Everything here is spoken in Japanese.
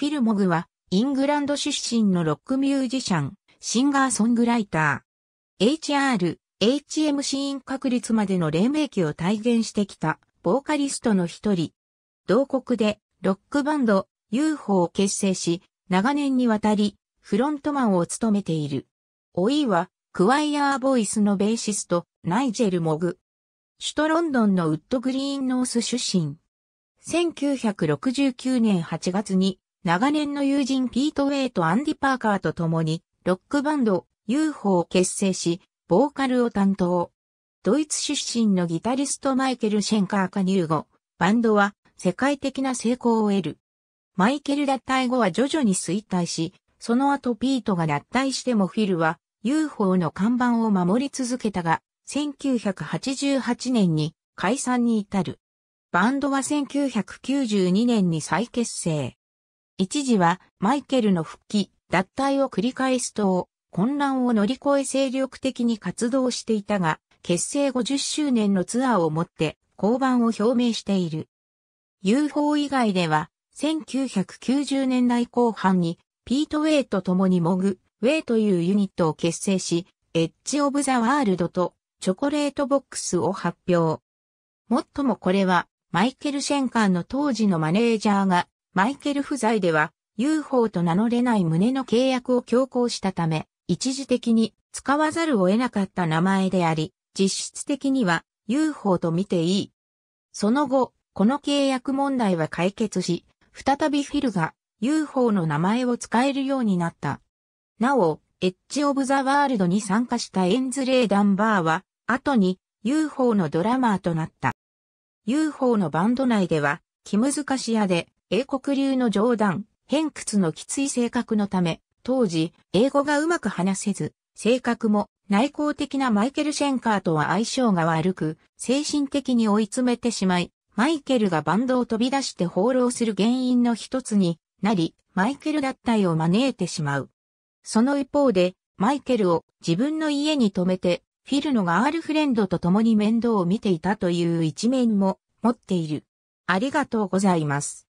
フィル・モグは、イングランド出身のロックミュージシャン、シンガーソングライター。HR、h m シーン確率までの黎明期を体現してきた、ボーカリストの一人。同国で、ロックバンド、UFO を結成し、長年にわたり、フロントマンを務めている。おいは、クワイヤーボイスのベーシスト、ナイジェル・モグ。首都ロンドンのウッドグリーンノース出身。1969年8月に長年の友人ピート・ウェイとアンディ・パーカーと共に、ロックバンド UFO を結成し、ボーカルを担当。ドイツ出身のギタリストマイケル・シェンカー加入後、バンドは世界的な成功を得る。マイケル脱退後は徐々に衰退し、その後ピートが脱退してもフィルは UFO の看板を守り続けたが、1988年に解散に至る。バンドは1992年に再結成。一時はマイケルの復帰、脱退を繰り返す等、混乱を乗り越え精力的に活動していたが、結成50周年のツアーをもって降板を表明している。UFO 以外では、1990年代後半にピート・ウェイと共にモグ、ウェイというユニットを結成し、エッジ・オブ・ザ・ワールドとチョコレートボックスを発表。もっともこれはマイケル・シェンカーの当時のマネージャーがマイケル不在では UFO と名乗れない胸の契約を強行したため、一時的に使わざるを得なかった名前であり、実質的には UFO と見ていい。その後、この契約問題は解決し、再びフィルが UFO の名前を使えるようになった。なお、エッジ・オブ・ザ・ワールドに参加したエンズレイ・ダンバーは、後に UFO のドラマーとなった。UFO のバンド内では、気難し屋で英国流の冗談、偏屈のきつい性格のため、当時、英語がうまく話せず、性格も内向的なマイケル・シェンカーとは相性が悪く、精神的に追い詰めてしまい、マイケルがバンドを飛び出して放浪する原因の一つになり、マイケル脱退を招いてしまう。その一方で、マイケルを自分の家に泊めて、フィルのガールフレンドと共に面倒を見ていたという一面も持っている。ありがとうございます。